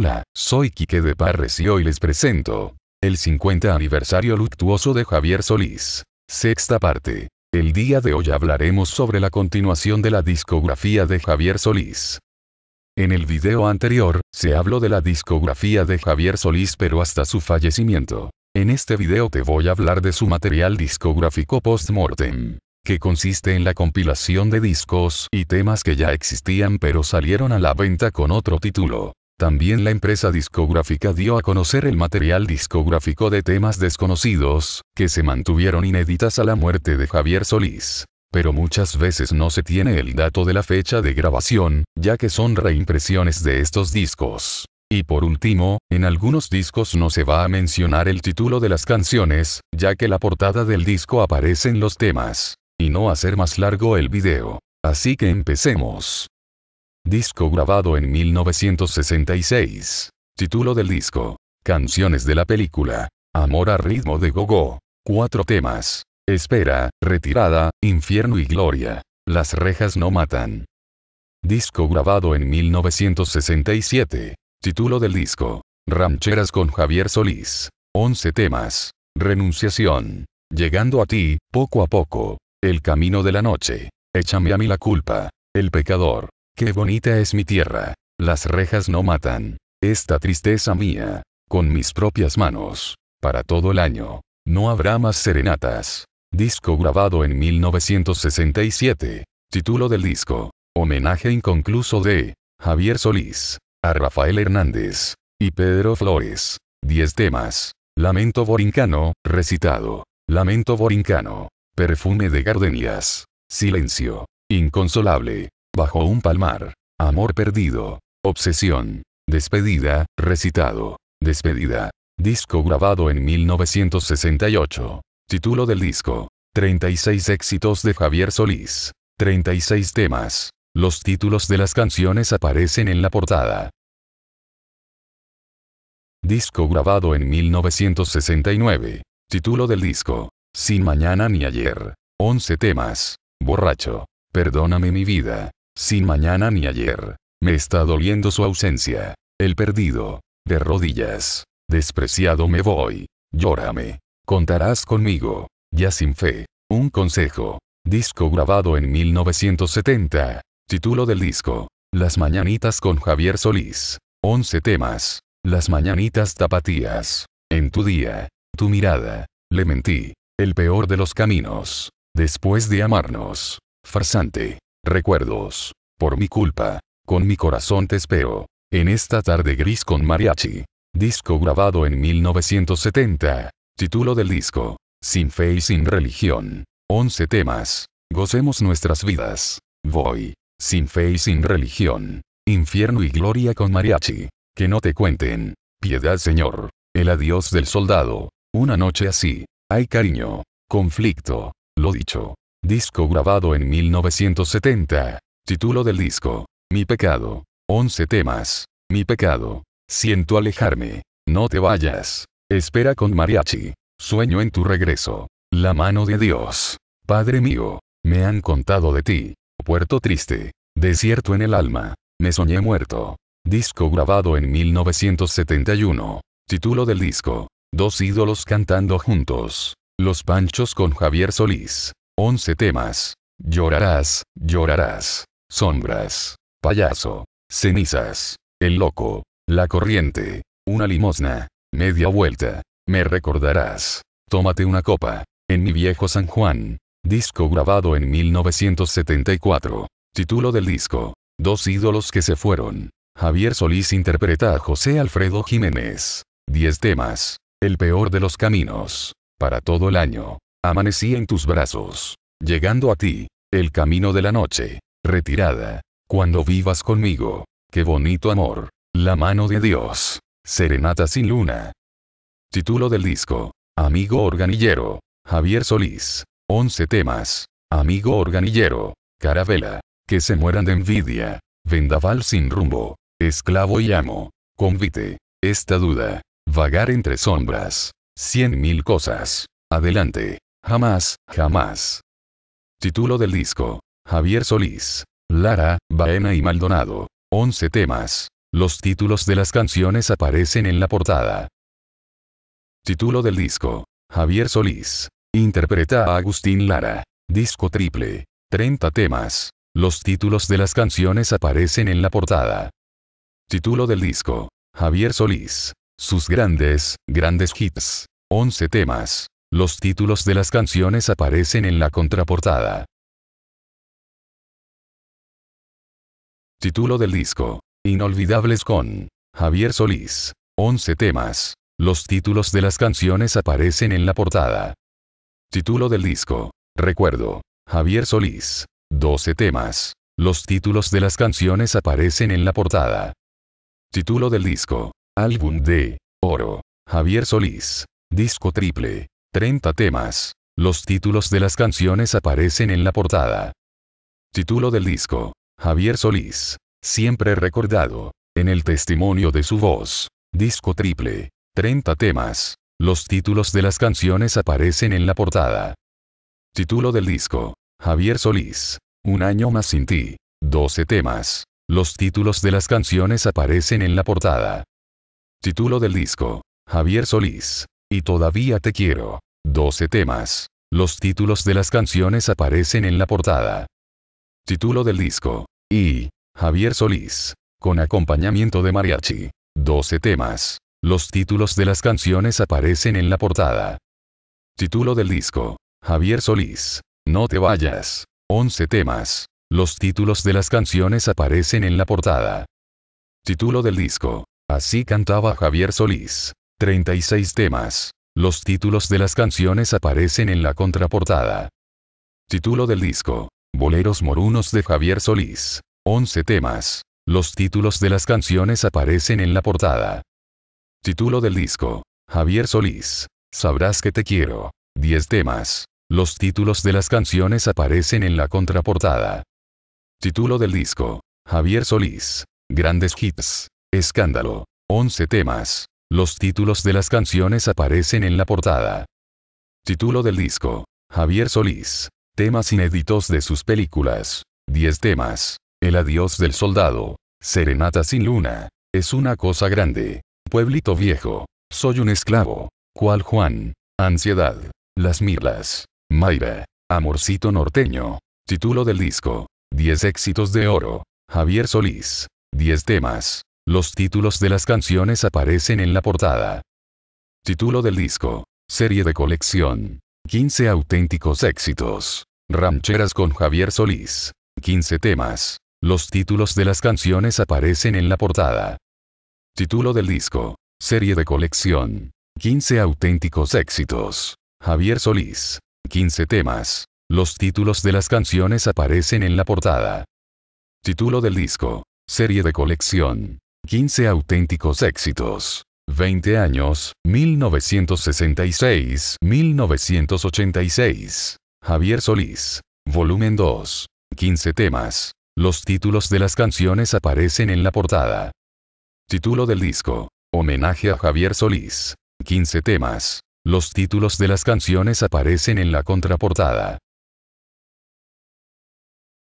Hola, soy Quique de Parres y hoy les presento el 50 aniversario luctuoso de Javier Solís. Sexta parte. El día de hoy hablaremos sobre la continuación de la discografía de Javier Solís. En el video anterior, se habló de la discografía de Javier Solís pero hasta su fallecimiento. En este video te voy a hablar de su material discográfico post-mortem que consiste en la compilación de discos y temas que ya existían pero salieron a la venta con otro título. También la empresa discográfica dio a conocer el material discográfico de temas desconocidos, que se mantuvieron inéditas a la muerte de Javier Solís. Pero muchas veces no se tiene el dato de la fecha de grabación, ya que son reimpresiones de estos discos. Y por último, en algunos discos no se va a mencionar el título de las canciones, ya que la portada del disco aparece en los temas. Y no hacer más largo el video. Así que empecemos. Disco grabado en 1966. Título del disco. Canciones de la película. Amor a ritmo de gogo. Cuatro temas. Espera, retirada, infierno y gloria. Las rejas no matan. Disco grabado en 1967. Título del disco. Rancheras con Javier Solís. 11 temas. Renunciación. Llegando a ti, poco a poco. El camino de la noche. Échame a mí la culpa. El pecador. Qué bonita es mi tierra. Las rejas no matan. Esta tristeza mía. Con mis propias manos. Para todo el año. No habrá más serenatas. Disco grabado en 1967. Título del disco. Homenaje inconcluso de Javier Solís, a Rafael Hernández y Pedro Flores. 10 temas. Lamento borincano, recitado. Lamento borincano. Perfume de gardenias. Silencio. Inconsolable. Bajo un palmar. Amor perdido. Obsesión. Despedida, recitado. Despedida. Disco grabado en 1968. Título del disco. 36 éxitos de Javier Solís. 36 temas. Los títulos de las canciones aparecen en la portada. Disco grabado en 1969. Título del disco. Sin mañana ni ayer. 11 temas. Borracho. Perdóname mi vida. Sin mañana ni ayer. Me está doliendo su ausencia. El perdido. De rodillas. Despreciado me voy. Llórame. Contarás conmigo. Ya sin fe. Un consejo. Disco grabado en 1970. Título del disco. Las mañanitas con Javier Solís. 11 temas. Las mañanitas tapatías. En tu día. Tu mirada. Le mentí. El peor de los caminos. Después de amarnos. Farsante. Recuerdos. Por mi culpa. Con mi corazón te espero. En esta tarde gris con mariachi. Disco grabado en 1970. Título del disco. Sin fe y sin religión. 11 temas. Gocemos nuestras vidas. Voy. Sin fe y sin religión. Infierno y gloria con mariachi. Que no te cuenten. Piedad Señor. El adiós del soldado. Una noche así. Hay cariño. Conflicto. Lo dicho. Disco grabado en 1970. Título del disco. Mi pecado. 11 temas. Mi pecado. Siento alejarme. No te vayas. Espera con mariachi. Sueño en tu regreso. La mano de Dios. Padre mío. Me han contado de ti. Puerto triste. Desierto en el alma. Me soñé muerto. Disco grabado en 1971. Título del disco. Dos ídolos cantando juntos. Los Panchos con Javier Solís. 11 temas. Llorarás, llorarás. Sombras. Payaso. Cenizas. El loco. La corriente. Una limosna. Media vuelta. Me recordarás. Tómate una copa. En mi viejo San Juan. Disco grabado en 1974. Título del disco. Dos ídolos que se fueron. Javier Solís interpreta a José Alfredo Jiménez. 10 temas. El peor de los caminos. Para todo el año. Amanecí en tus brazos. Llegando a ti. El camino de la noche. Retirada. Cuando vivas conmigo. Qué bonito amor. La mano de Dios. Serenata sin luna. Título del disco. Amigo organillero. Javier Solís. 11 temas. Amigo organillero. Carabela. Que se mueran de envidia. Vendaval sin rumbo. Esclavo y amo. Convite. Esta duda. Vagar entre sombras. Cien mil cosas. Adelante. Jamás, jamás. Título del disco. Javier Solís. Lara, Baena y Maldonado. 11 temas. Los títulos de las canciones aparecen en la portada. Título del disco. Javier Solís. Interpreta a Agustín Lara. Disco triple. 30 temas. Los títulos de las canciones aparecen en la portada. Título del disco. Javier Solís. Sus grandes, grandes hits. 11 temas. Los títulos de las canciones aparecen en la contraportada. Título del disco. Inolvidables con Javier Solís. 11 temas. Los títulos de las canciones aparecen en la portada. Título del disco. Recuerdo. Javier Solís. 12 temas. Los títulos de las canciones aparecen en la portada. Título del disco. Álbum de Oro. Javier Solís. Disco triple. 30 temas. Los títulos de las canciones aparecen en la portada. Título del disco. Javier Solís. Siempre recordado. En el testimonio de su voz. Disco triple. 30 temas. Los títulos de las canciones aparecen en la portada. Título del disco. Javier Solís. Un año más sin ti. 12 temas. Los títulos de las canciones aparecen en la portada. Título del disco. Javier Solís y Todavía te quiero. 12 temas. Los títulos de las canciones aparecen en la portada. Título del disco. Y. Javier Solís. Con acompañamiento de mariachi. 12 temas. Los títulos de las canciones aparecen en la portada. Título del disco. Javier Solís. No te vayas. 11 temas. Los títulos de las canciones aparecen en la portada. Título del disco. Así cantaba Javier Solís. 36 temas. Los títulos de las canciones aparecen en la contraportada. Título del disco. Boleros Morunos de Javier Solís. 11 temas. Los títulos de las canciones aparecen en la portada. Título del disco. Javier Solís. Sabrás que te quiero. 10 temas. Los títulos de las canciones aparecen en la contraportada. Título del disco. Javier Solís. Grandes hits. Escándalo. 11 temas. Los títulos de las canciones aparecen en la portada. Título del disco. Javier Solís. Temas inéditos de sus películas. 10 temas. El adiós del soldado. Serenata sin luna. Es una cosa grande. Pueblito viejo. Soy un esclavo. ¿Cuál Juan? Ansiedad. Las Mirlas. Mayra. Amorcito norteño. Título del disco. 10 éxitos de oro. Javier Solís. 10 temas. Los títulos de las canciones aparecen en la portada. Título del disco. Serie de colección. 15 auténticos éxitos. Rancheras con Javier Solís. 15 temas. Los títulos de las canciones aparecen en la portada. Título del disco. Serie de colección. 15 auténticos éxitos. Javier Solís. 15 temas. Los títulos de las canciones aparecen en la portada. Título del disco. Serie de colección. 15 auténticos éxitos. 20 años, 1966-1986. Javier Solís. Volumen 2. 15 temas. Los títulos de las canciones aparecen en la portada. Título del disco. Homenaje a Javier Solís. 15 temas. Los títulos de las canciones aparecen en la contraportada.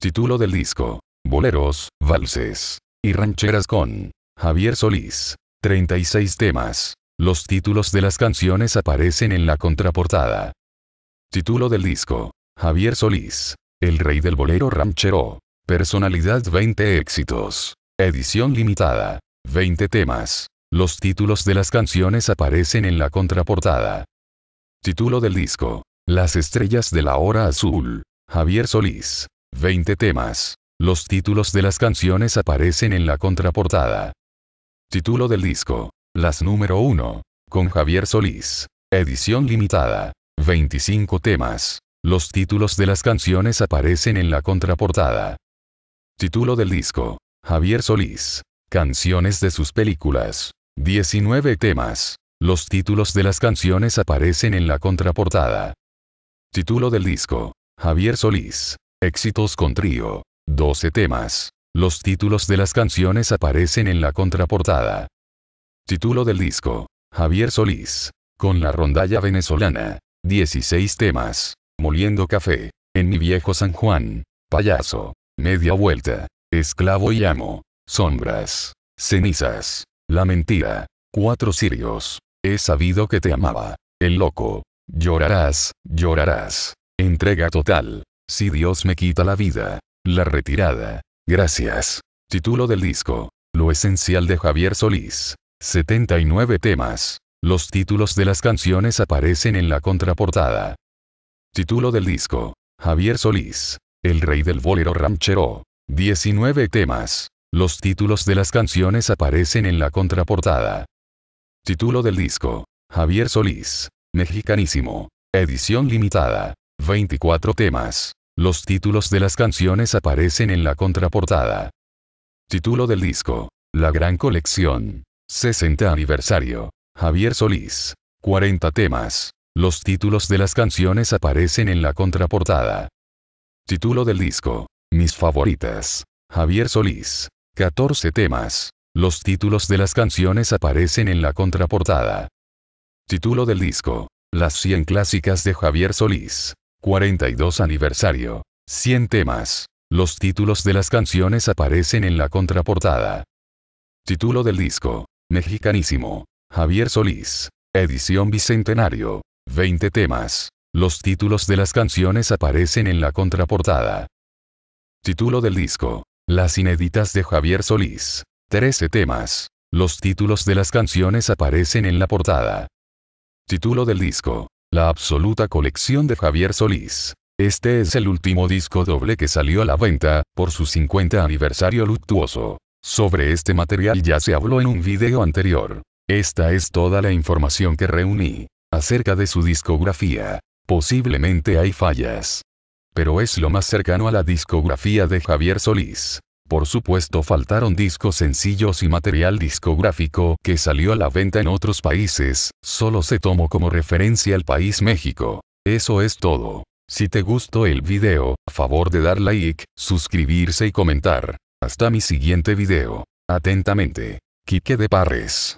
Título del disco. Boleros, valses, y rancheras con Javier Solís. 36 temas. Los títulos de las canciones aparecen en la contraportada. Título del disco. Javier Solís. El rey del bolero ranchero. Personalidad 20 éxitos. Edición limitada. 20 temas. Los títulos de las canciones aparecen en la contraportada. Título del disco. Las estrellas de la hora azul. Javier Solís. 20 temas. Los títulos de las canciones aparecen en la contraportada. Título del disco. Las número 1. Con Javier Solís. Edición limitada. 25 temas. Los títulos de las canciones aparecen en la contraportada. Título del disco. Javier Solís. Canciones de sus películas. 19 temas. Los títulos de las canciones aparecen en la contraportada. Título del disco. Javier Solís. Éxitos con trío. 12 temas. Los títulos de las canciones aparecen en la contraportada. Título del disco. Javier Solís. Con la rondalla venezolana. 16 temas. Moliendo café. En mi viejo San Juan. Payaso. Media vuelta. Esclavo y amo. Sombras. Cenizas. La mentira. Cuatro sirios. He sabido que te amaba. El loco. Llorarás, llorarás. Entrega total. Si Dios me quita la vida, la retirada. Gracias. Título del disco. Lo esencial de Javier Solís. 79 temas. Los títulos de las canciones aparecen en la contraportada. Título del disco. Javier Solís. El rey del bolero ranchero. 19 temas. Los títulos de las canciones aparecen en la contraportada. Título del disco. Javier Solís. Mexicanísimo. Edición limitada. 24 temas. Los títulos de las canciones aparecen en la contraportada. Título del disco. La Gran Colección. 60 aniversario. Javier Solís. 40 temas. Los títulos de las canciones aparecen en la contraportada. Título del disco. Mis favoritas. Javier Solís. 14 temas. Los títulos de las canciones aparecen en la contraportada. Título del disco. Las 100 clásicas de Javier Solís. 42 aniversario. 100 temas. Los títulos de las canciones aparecen en la contraportada. Título del disco. Mexicanísimo. Javier Solís. Edición Bicentenario. 20 temas. Los títulos de las canciones aparecen en la contraportada. Título del disco. Las inéditas de Javier Solís. 13 temas. Los títulos de las canciones aparecen en la portada. Título del disco. La absoluta colección de Javier Solís. Este es el último disco doble que salió a la venta, por su 50 aniversario luctuoso. Sobre este material ya se habló en un video anterior. Esta es toda la información que reuní acerca de su discografía. Posiblemente hay fallas. Pero es lo más cercano a la discografía de Javier Solís. Por supuesto faltaron discos sencillos y material discográfico que salió a la venta en otros países, solo se tomó como referencia el país México. Eso es todo. Si te gustó el video, a favor de dar like, suscribirse y comentar. Hasta mi siguiente video. Atentamente. Quique de Parres.